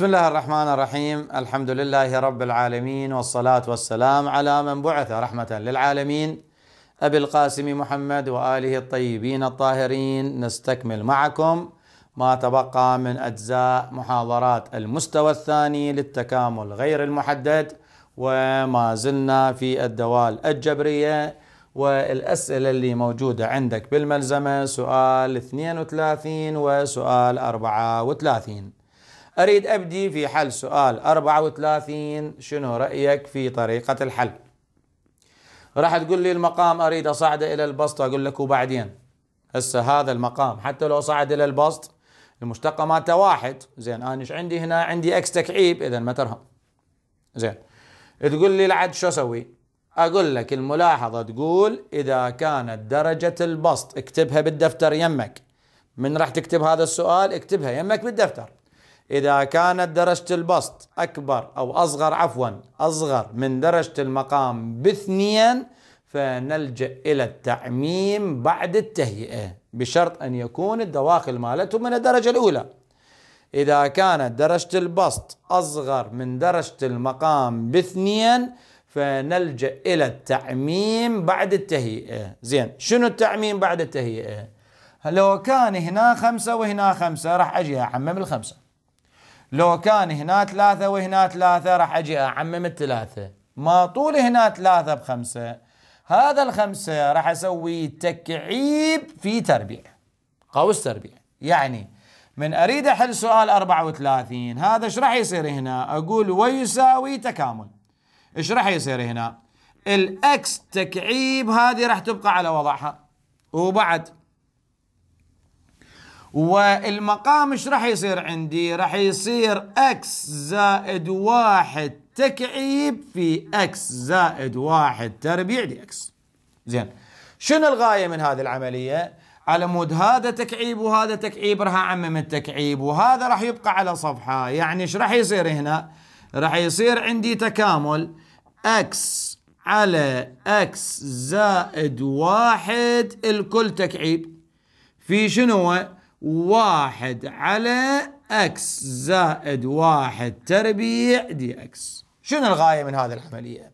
بسم الله الرحمن الرحيم الحمد لله رب العالمين والصلاة والسلام على من بعث رحمة للعالمين أبي القاسم محمد وآله الطيبين الطاهرين نستكمل معكم ما تبقى من أجزاء محاضرات المستوى الثاني للتكامل غير المحدد وما زلنا في الدوال الجبرية والأسئلة اللي موجودة عندك بالملزمة سؤال 32 وسؤال 34 أريد أبدي في حل سؤال 34 شنو رأيك في طريقة الحل راح تقول لي المقام أريد أصعده إلى البسط أقول لك وبعدين هسه هذا المقام حتى لو صعد إلى البسط المشتقة مالته واحد زين أنا إيش عندي هنا عندي إكس تكعيب إذا ما ترهم زين تقول لي العد شو أسوي أقول لك الملاحظة تقول إذا كانت درجة البسط اكتبها بالدفتر يمك من راح تكتب هذا السؤال اكتبها يمك بالدفتر إذا كانت درجة البسط أكبر أو أصغر عفوا أصغر من درجة المقام باثنين فنلجأ إلى التعميم بعد التهيئة بشرط أن يكون الدواخل مالته من الدرجة الأولى إذا كانت درجة البسط أصغر من درجة المقام باثنين فنلجأ إلى التعميم بعد التهيئة زين شنو التعميم بعد التهيئة لو كان هنا خمسة وهنا خمسة راح أجي أعمم الخمسة لو كان هنا ثلاثة وهنا ثلاثة راح أجي أعمم الثلاثة ما طول هنا ثلاثة بخمسة هذا الخمسة راح أسوي تكعيب في تربيع قوس تربيع يعني من أريد أحل سؤال 34 هذا ايش راح يصير هنا أقول ويساوي تكامل ايش راح يصير هنا الاكس تكعيب هذه راح تبقى على وضعها وبعد والمقام ايش راح يصير عندي راح يصير اكس زائد واحد تكعيب في اكس زائد واحد تربيع دي اكس زين شنو الغاية من هذه العملية على مود هذا تكعيب وهذا تكعيب راح اعمم التكعيب وهذا راح يبقى على صفحة يعني ايش راح يصير هنا راح يصير عندي تكامل اكس على اكس زائد واحد الكل تكعيب في شنو واحد على اكس زائد واحد تربيع دي اكس شنو الغاية من هذه العملية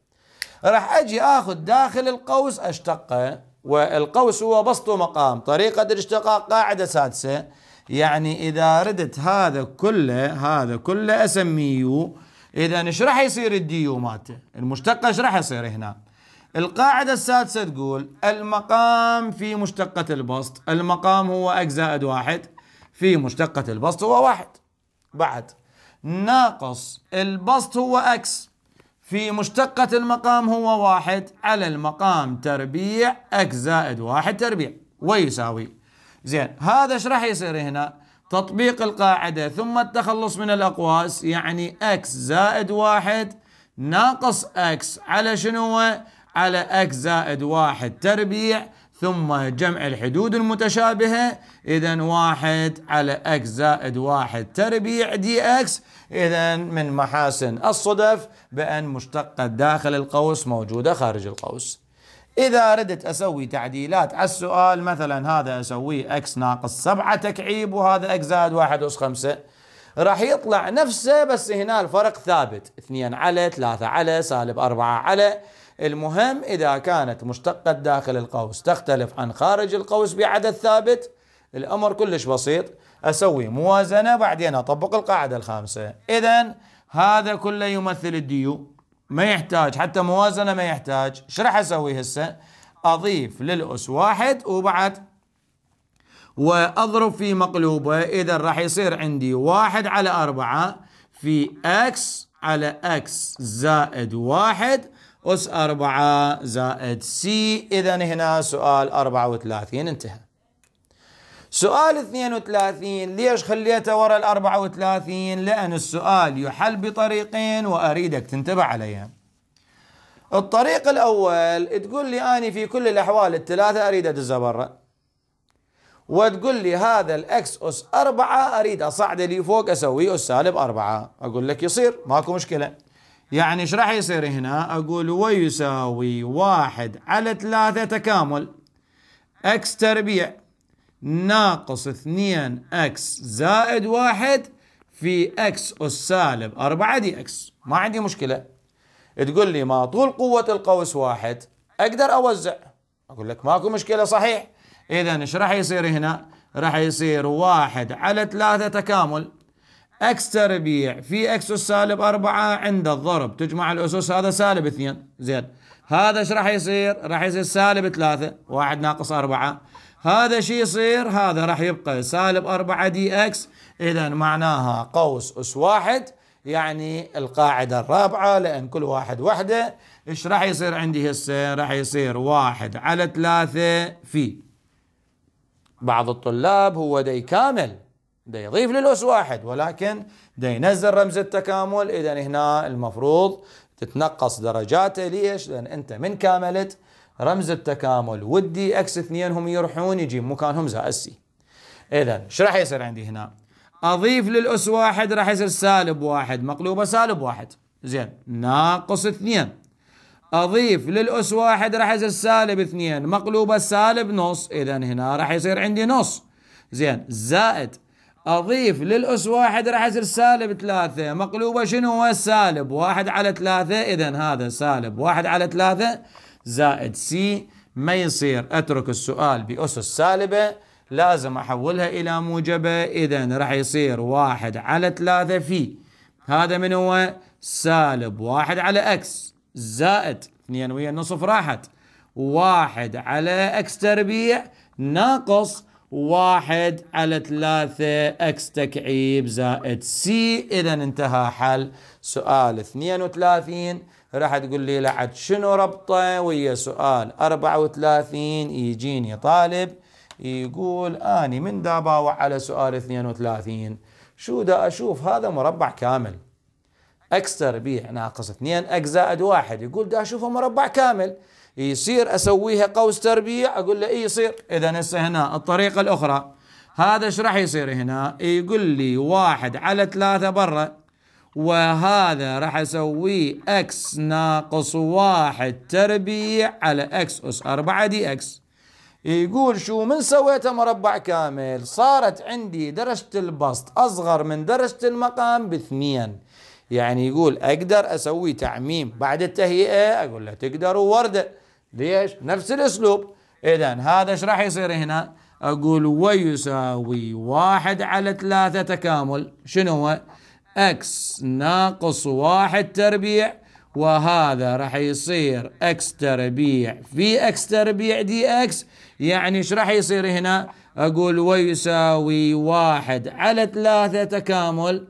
راح اجي اخذ داخل القوس اشتقه والقوس هو بسط ومقام طريقة الاشتقاق قاعدة سادسة يعني إذا ردت هذا كله هذا كله أسميه إذا إيش راح يصير الديو مالته؟ المشتقة إيش راح يصير هنا؟ القاعدة السادسة تقول المقام في مشتقة البسط المقام هو اكس زائد واحد في مشتقة البسط هو واحد بعد ناقص البسط هو اكس في مشتقة المقام هو واحد على المقام تربيع اكس زائد واحد تربيع ويساوي زين هذا ايش راح يصير هنا تطبيق القاعدة ثم التخلص من الأقواس يعني اكس زائد واحد ناقص اكس على شنو على اكس زائد واحد تربيع ثم جمع الحدود المتشابهة إذا واحد على أكس زائد واحد تربيع دي أكس إذا من محاسن الصدف بأن مشتقة داخل القوس موجودة خارج القوس إذا ردت أسوي تعديلات على السؤال مثلا هذا أسويه أكس ناقص سبعة تكعيب وهذا أكس زائد واحد أس خمسة راح يطلع نفسه بس هنا الفرق ثابت اثنين على ثلاثة على سالب أربعة على المهم إذا كانت مشتقة داخل القوس تختلف عن خارج القوس بعدد ثابت الأمر كلش بسيط أسوي موازنة بعدين أطبق القاعدة الخامسة إذا هذا كله يمثل الديو ما يحتاج حتى موازنة ما يحتاج ايش راح أسوي هسه أضيف للأس واحد وبعد وأضرب في مقلوبة إذا راح يصير عندي واحد على أربعة في أكس على أكس زائد واحد أس أربعة زائد سي إذا هنا سؤال أربعة وثلاثين انتهى سؤال 32 ليش خليته ورا الأربعة 34 لأن السؤال يحل بطريقين وأريدك تنتبه عليها الطريق الأول تقول لي أني في كل الأحوال الثلاثة أريد أدزها برا وتقول لي هذا الأكس أس 4 أريد أصعد لي فوق أسويه أس سالب 4 أقول لك يصير ماكو مشكلة يعني ايش راح يصير هنا اقول ويساوي واحد على ثلاثة تكامل اكس تربيع ناقص اثنين اكس زائد واحد في اكس اس سالب أربعة دي اكس ما عندي مشكلة تقول لي ما طول قوة القوس واحد اقدر اوزع اقول لك ماكو مشكلة صحيح اذا ايش راح يصير هنا راح يصير واحد على ثلاثة تكامل اكس تربيع في اكس اس سالب 4 عند الضرب تجمع الاسس هذا سالب 2 زين هذا ايش راح يصير؟ راح يصير سالب 3 1 ناقص 4 هذا شو يصير؟ هذا راح يبقى سالب 4 دي اكس اذا معناها قوس اس واحد يعني القاعدة الرابعة لأن كل واحد وحدة إيش راح يصير عندي هسه راح يصير واحد على ثلاثة في بعض الطلاب هو دي كامل ده يضيف للأس واحد ولكن ده ينزل رمز التكامل إذا هنا المفروض تتنقص درجاته ليش؟ لأن أنت من كاملت رمز التكامل ودي اكس اثنين هم يروحون يجيب مكانهم زائد سي اذا ايش راح يصير عندي هنا؟ اضيف للاس واحد راح يصير سالب واحد مقلوبه سالب واحد زين ناقص اثنين اضيف للاس واحد راح يصير سالب اثنين مقلوبه سالب نص اذا هنا راح يصير عندي نص زين زائد أضيف للأس واحد راح يصير سالب ثلاثة مقلوبة شنو هو سالب واحد على ثلاثة إذا هذا سالب واحد على ثلاثة زائد سي ما يصير أترك السؤال بأسس سالبة لازم أحولها إلى موجبة إذا راح يصير واحد على ثلاثة في هذا من هو سالب واحد على أكس زائد اثنين ويا النصف راحت واحد على أكس تربيع ناقص واحد على ثلاثة اكس تكعيب زائد سي اذا انتهى حل سؤال 32 راح تقول لي لعد شنو ربطه ويا سؤال 34 يجيني طالب يقول اني من داباوع على سؤال 32 شو دا اشوف هذا مربع كامل اكس تربيع ناقص 2 اكس زائد 1 يقول دا اشوفه مربع كامل يصير اسويها قوس تربيع اقول له اي يصير اذا هسه هنا الطريقه الاخرى هذا ايش راح يصير هنا يقول لي واحد على ثلاثة برا وهذا راح اسويه اكس ناقص واحد تربيع على اكس اس اربعة دي اكس يقول شو من سويته مربع كامل صارت عندي درجة البسط اصغر من درجة المقام باثنين يعني يقول اقدر اسوي تعميم بعد التهيئة اقول له تقدر ووردة ليش نفس الاسلوب اذا هذا ايش راح يصير هنا اقول ويساوي واحد على ثلاثة تكامل شنو هو اكس ناقص واحد تربيع وهذا راح يصير اكس تربيع في اكس تربيع دي اكس يعني ايش راح يصير هنا اقول ويساوي واحد على ثلاثة تكامل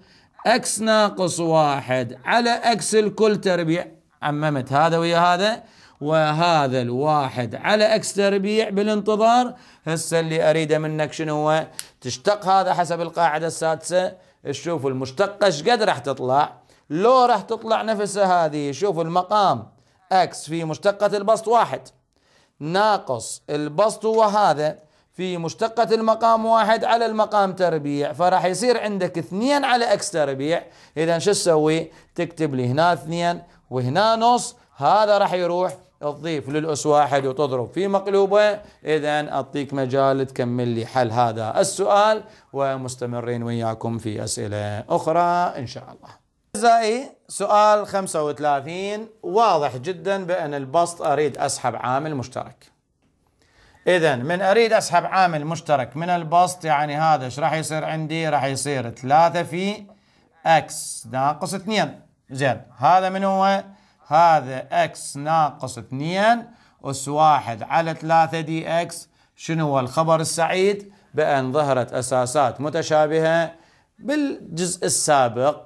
اكس ناقص واحد على اكس الكل تربيع عممت هذا ويا هذا وهذا الواحد على اكس تربيع بالانتظار هسه اللي اريده منك شنو هو تشتق هذا حسب القاعده السادسه شوفوا المشتقه ايش قد راح تطلع لو راح تطلع نفسها هذه شوفوا المقام اكس في مشتقه البسط واحد ناقص البسط وهذا في مشتقة المقام واحد على المقام تربيع فراح يصير عندك اثنين على اكس تربيع اذا شو تسوي تكتب لي هنا اثنين وهنا نص هذا راح يروح تضيف للأس واحد وتضرب في مقلوبة إذا أعطيك مجال تكمل لي حل هذا السؤال ومستمرين وياكم في أسئلة أخرى إن شاء الله أعزائي سؤال 35 واضح جدا بأن البسط أريد أسحب عامل مشترك إذا من أريد أسحب عامل مشترك من البسط يعني هذا إيش راح يصير عندي راح يصير 3 في اكس ناقص 2 زين هذا من هو هذا اكس ناقص 2 اس 1 على 3 دي اكس شنو هو الخبر السعيد بان ظهرت اساسات متشابهه بالجزء السابق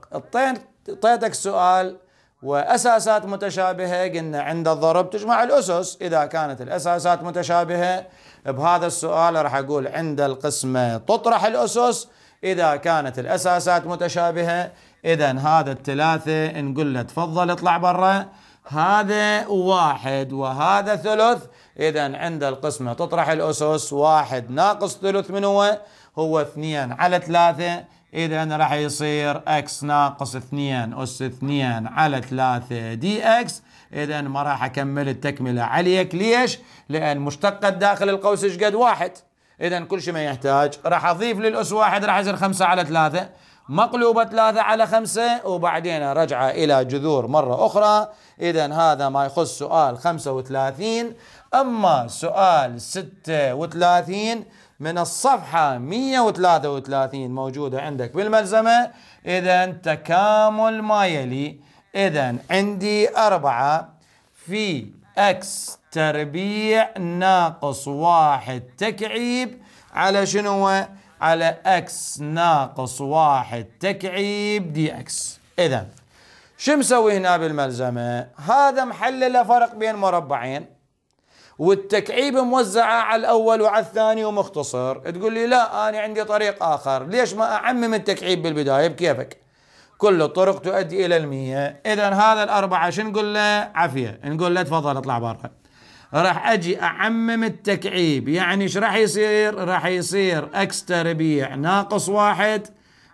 اعطيتك سؤال واساسات متشابهه قلنا عند الضرب تجمع الاسس اذا كانت الاساسات متشابهه بهذا السؤال راح اقول عند القسمه تطرح الاسس اذا كانت الاساسات متشابهه اذا هذا الثلاثه نقول له تفضل اطلع برا هذا واحد وهذا ثلث اذا عند القسمه تطرح الاسس واحد ناقص ثلث من هو هو اثنين على ثلاثه اذا راح يصير اكس ناقص اثنين اس اثنين على ثلاثه دي اكس اذا ما راح اكمل التكمله عليك ليش؟ لان مشتقة داخل القوس ايش قد واحد اذا كل شيء ما يحتاج راح اضيف للاس واحد راح يصير خمسه على ثلاثه مقلوبة ثلاثة على خمسة وبعدين رجعة إلى جذور مرة أخرى إذا هذا ما يخص سؤال 35 أما سؤال 36 من الصفحة 133 موجودة عندك بالملزمة إذا تكامل ما يلي إذا عندي أربعة في أكس تربيع ناقص واحد تكعيب على شنو على اكس ناقص واحد تكعيب دي اكس اذا شو مسوي هنا بالملزمه هذا محلل فرق بين مربعين والتكعيب موزعه على الاول وعلى الثاني ومختصر تقول لي لا انا عندي طريق اخر ليش ما اعمم التكعيب بالبدايه بكيفك كل الطرق تؤدي الى المية اذا هذا الاربعه شو نقول له عافيه نقول له تفضل اطلع برا راح اجي اعمم التكعيب يعني ايش راح يصير راح يصير اكس تربيع ناقص واحد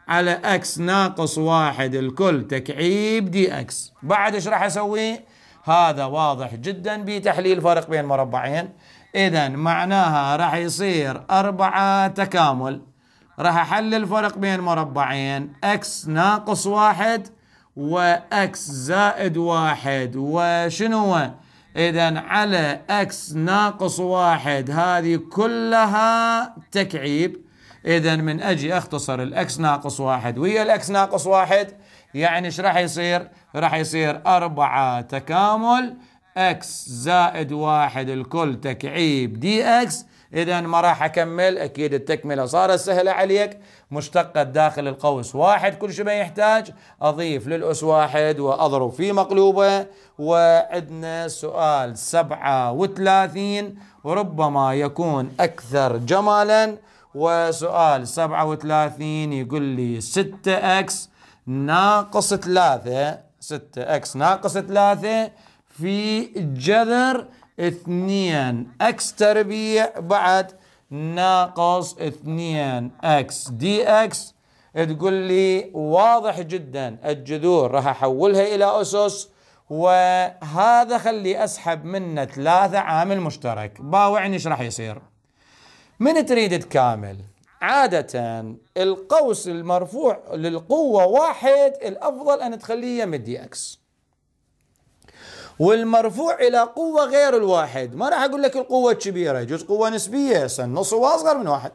على اكس ناقص واحد الكل تكعيب دي اكس بعد ايش راح اسوي هذا واضح جدا بتحليل فرق بين مربعين اذا معناها راح يصير اربعة تكامل راح احلل الفرق بين مربعين اكس ناقص واحد واكس زائد واحد وشنو إذا على x ناقص واحد هذه كلها تكعيب إذا من أجي أختصر x ناقص واحد ويا x ناقص واحد يعني إيش راح يصير؟ راح يصير أربعة تكامل x زائد واحد الكل تكعيب دي اكس اذا ما راح اكمل اكيد التكمله صارت سهله عليك مشتقة داخل القوس واحد كل شيء ما يحتاج أضيف للأس واحد وأضرب في مقلوبة وعندنا سؤال سبعة وثلاثين وربما يكون أكثر جمالا وسؤال سبعة وثلاثين يقول لي ستة أكس ناقص ثلاثة ستة أكس ناقص ثلاثة في جذر اثنين أكس تربيع بعد ناقص 2 اكس دي اكس تقول لي واضح جدا الجذور راح احولها الى اسس وهذا خلي اسحب منه ثلاثة عامل مشترك باوعني ايش راح يصير من تريد تكامل عادة القوس المرفوع للقوة واحد الافضل ان تخليه يم دي اكس والمرفوع إلى قوة غير الواحد ما راح أقول لك القوة الكبيرة يجوز قوة نسبية النص هو أصغر من واحد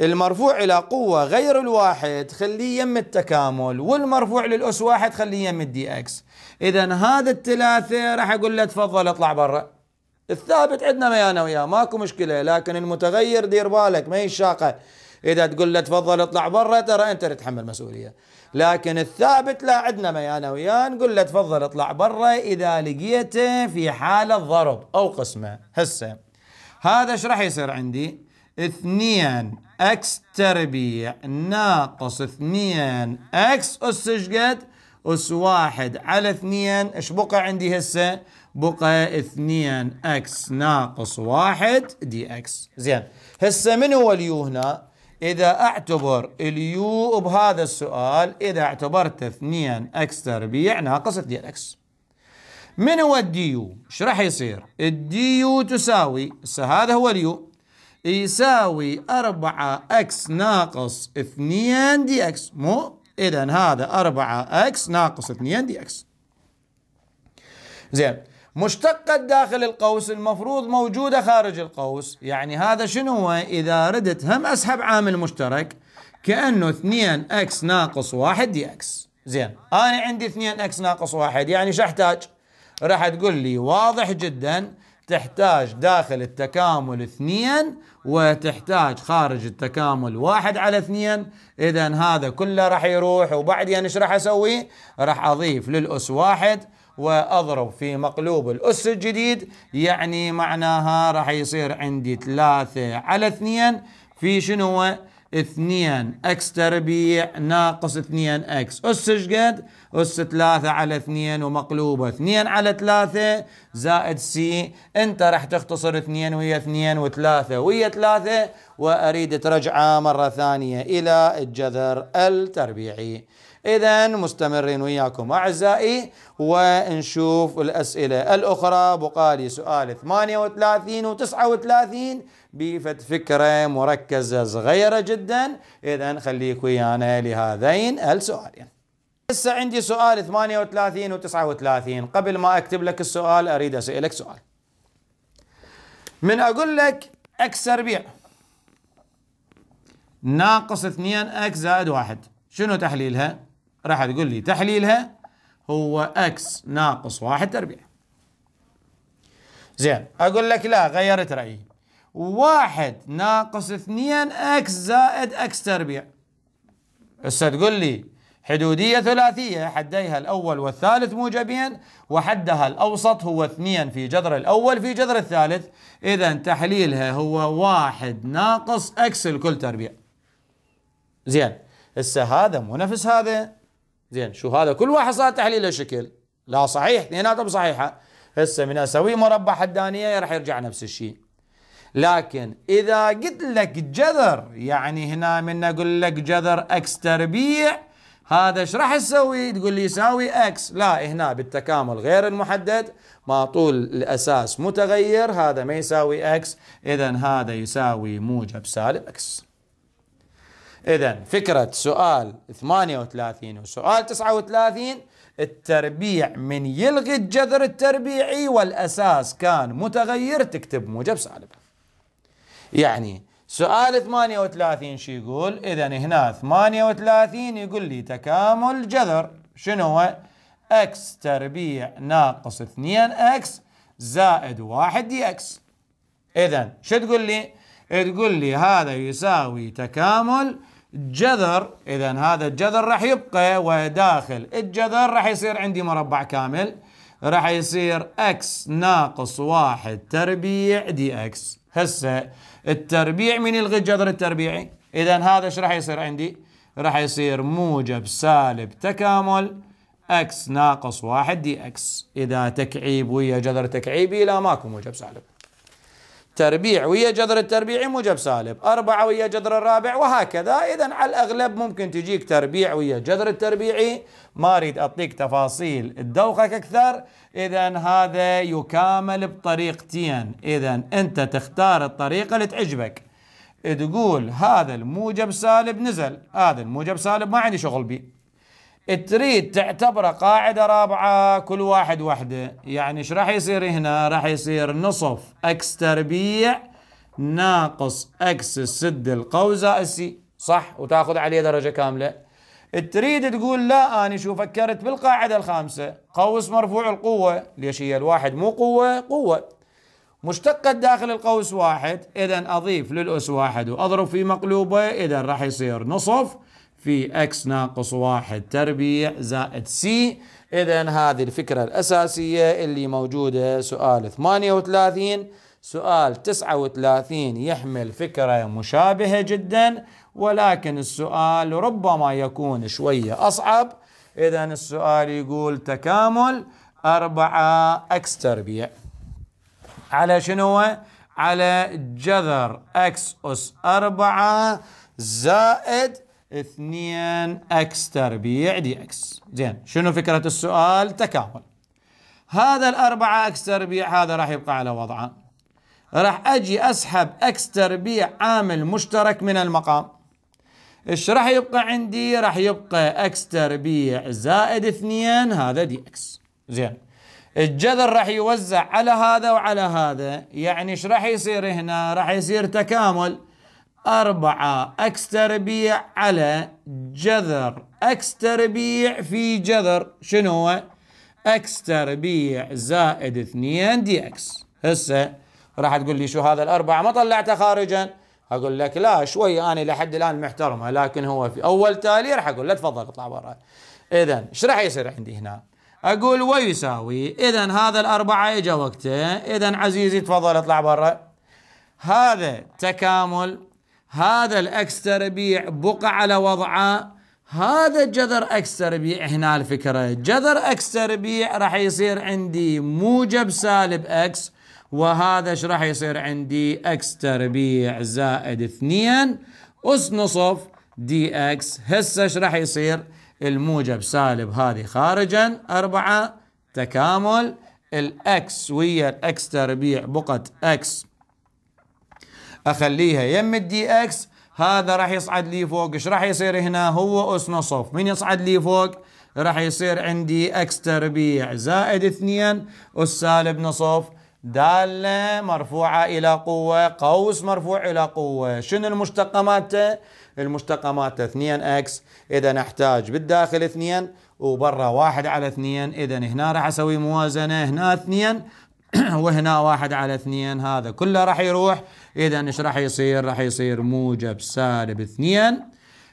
المرفوع إلى قوة غير الواحد خليه يم التكامل والمرفوع للأس واحد خليه يم الدي أكس إذا هذا الثلاثة راح أقول له تفضل اطلع برا الثابت عندنا ميانا وياه ماكو مشكلة لكن المتغير دير بالك ما هي الشاقة إذا تقول له تفضل اطلع برا ترى أنت تتحمل مسؤولية لكن الثابت لا عندنا ما انا وياه نقول له تفضل اطلع برا اذا لقيته في حاله ضرب او قسمه هسه هذا ايش راح يصير عندي؟ اثنين اكس تربيع ناقص اثنين اكس اس ايش قد؟ اس واحد على اثنين ايش بقى عندي هسه؟ بقى اثنين اكس ناقص واحد دي اكس زين هسه من هو اليو هنا؟ إذا أعتبر اليو بهذا السؤال إذا اعتبرت 2 إكس تربيع ناقص 2 إكس من هو الديو؟ ايش راح يصير؟ الديو تساوي هسه هذا هو اليو يساوي 4 اكس ناقص 2 دي اكس مو اذا هذا 4 اكس ناقص 2 دي اكس زين مشتقة داخل القوس المفروض موجودة خارج القوس يعني هذا شنو هو إذا ردت هم أسحب عامل مشترك كأنه 2 x ناقص 1 دي اكس زين أنا عندي 2 x ناقص 1 يعني شو أحتاج راح تقول لي واضح جدا تحتاج داخل التكامل 2 وتحتاج خارج التكامل 1 على 2 إذا هذا كله راح يروح وبعدين ايش راح أسوي راح أضيف للأس 1 واضرب في مقلوب الاس الجديد يعني معناها راح يصير عندي 3 على 2 في شنو 2 اكس تربيع ناقص 2 اكس اس شقد اس 3 على 2 ومقلوبه 2 على 3 زائد سي انت راح تختصر 2 ويا 2 و3 ويا 3 واريد ترجعه مره ثانيه الى الجذر التربيعي إذا مستمرين وياكم أعزائي ونشوف الأسئلة الأخرى بقالي سؤال 38 و 39 فكرة مركزة صغيرة جدا إذا خليك ويانا لهذين السؤالين هسه عندي سؤال 38 و 39 قبل ما أكتب لك السؤال أريد أسألك سؤال من أقول لك اكس ربيع ناقص 2 اكس زائد 1 شنو تحليلها؟ راح تقول لي تحليلها هو اكس ناقص واحد تربيع زين اقول لك لا غيرت رايي واحد ناقص اثنين اكس زائد اكس تربيع هسه تقول لي حدودية ثلاثية حديها الأول والثالث موجبين وحدها الأوسط هو اثنين في جذر الأول في جذر الثالث إذا تحليلها هو واحد ناقص أكس الكل تربيع زين هسه هذا مو نفس هذا زين شو هذا كل واحد صار تحليله شكل لا صحيح اثنيناتهم صحيحه هسه من اسوي مربع حدانيه راح يرجع نفس الشيء لكن اذا قلت لك جذر يعني هنا من اقول لك جذر اكس تربيع هذا ايش راح تسوي؟ تقول لي يساوي اكس، لا هنا بالتكامل غير المحدد ما طول الاساس متغير هذا ما يساوي اكس، اذا هذا يساوي موجب سالب اكس. إذا فكرة سؤال 38 وسؤال 39 التربيع من يلغي الجذر التربيعي والأساس كان متغير تكتب موجب سالب يعني سؤال 38 شو يقول إذا هنا 38 يقول لي تكامل جذر شنو هو اكس تربيع ناقص 2 اكس زائد 1 دي اكس إذا شو تقول لي تقول لي هذا يساوي تكامل جذر اذا هذا الجذر راح يبقى وداخل الجذر راح يصير عندي مربع كامل راح يصير اكس ناقص واحد تربيع دي اكس هسه التربيع من يلغي الجذر التربيعي اذا هذا ايش راح يصير عندي راح يصير موجب سالب تكامل اكس ناقص واحد دي اكس اذا تكعيب ويا جذر تكعيبي لا ماكو موجب سالب تربيع ويا جذر التربيعي موجب سالب أربعة ويا جذر الرابع وهكذا إذا على الأغلب ممكن تجيك تربيع ويا جذر التربيعي ما أريد أعطيك تفاصيل الدوخة أكثر إذا هذا يكامل بطريقتين إذا أنت تختار الطريقة اللي تعجبك تقول هذا الموجب سالب نزل هذا الموجب سالب ما عندي شغل بيه تريد تعتبره قاعدة رابعة كل واحد وحده يعني ايش راح يصير هنا راح يصير نصف اكس تربيع ناقص اكس السد القو زائد سي صح وتاخذ عليه درجة كاملة تريد تقول لا أنا شو فكرت بالقاعدة الخامسة قوس مرفوع القوة ليش هي الواحد مو قوة قوة مشتقة داخل القوس واحد إذا أضيف للأس واحد وأضرب في مقلوبة إذا راح يصير نصف في x ناقص واحد تربيع زائد سي اذا هذه الفكرة الاساسية اللي موجودة سؤال 38 سؤال 39 يحمل فكرة مشابهة جدا ولكن السؤال ربما يكون شوية اصعب اذا السؤال يقول تكامل 4 x تربيع على شنو؟ على جذر x اس 4 زائد 2 اكس تربيع دي اكس زين شنو فكرة السؤال تكامل هذا الأربعة اكس تربيع هذا راح يبقى على وضعه راح أجي أسحب اكس تربيع عامل مشترك من المقام ايش راح يبقى عندي راح يبقى اكس تربيع زائد 2 هذا دي اكس زين الجذر راح يوزع على هذا وعلى هذا يعني ايش راح يصير هنا راح يصير تكامل أربعة أكس تربيع على جذر أكس تربيع في جذر شنو هو؟ أكس تربيع زائد 2 دي أكس هسه راح تقول لي شو هذا الأربعة ما طلعته خارجا أقول لك لا شوي أنا لحد الآن محترمة لكن هو في أول تالي راح أقول له تفضل اطلع برا إذا إيش راح يصير عندي هنا؟ أقول ويساوي إذا هذا الأربعة إجا وقته إذا عزيزي تفضل اطلع برا هذا تكامل هذا الاكس تربيع بقى على وضعه هذا جذر اكس تربيع هنا الفكره جذر اكس تربيع راح يصير عندي موجب سالب اكس وهذا ايش راح يصير عندي اكس تربيع زائد 2 اس نصف دي اكس هسه ايش راح يصير الموجب سالب هذه خارجا أربعة تكامل الاكس ويا الاكس تربيع بقت اكس اخليها يم الدي اكس هذا راح يصعد لي فوق ايش راح يصير هنا هو اس نصف من يصعد لي فوق راح يصير عندي اكس تربيع زائد 2 اس سالب نصف دالة مرفوعة إلى قوة قوس مرفوع إلى قوة شنو المشتقة مالته؟ المشتقة مالته 2 اكس إذا نحتاج بالداخل 2 وبرا 1 على 2 إذا هنا راح أسوي موازنة هنا 2 وهنا 1 على 2 هذا كله راح يروح اذا ايش راح يصير راح يصير موجب سالب 2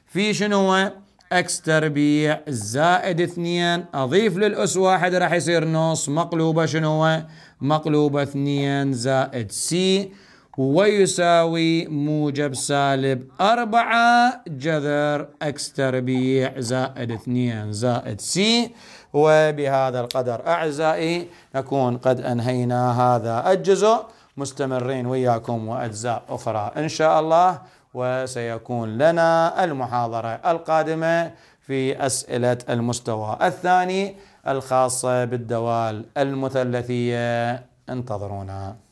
في شنو هو اكس تربيع زائد 2 اضيف للاس واحد راح يصير نص مقلوبه شنو هو مقلوبه 2 زائد سي ويساوي موجب سالب 4 جذر اكس تربيع زائد 2 زائد سي وبهذا القدر أعزائي نكون قد أنهينا هذا الجزء مستمرين وياكم وأجزاء أخرى إن شاء الله وسيكون لنا المحاضرة القادمة في أسئلة المستوى الثاني الخاصة بالدوال المثلثية انتظرونا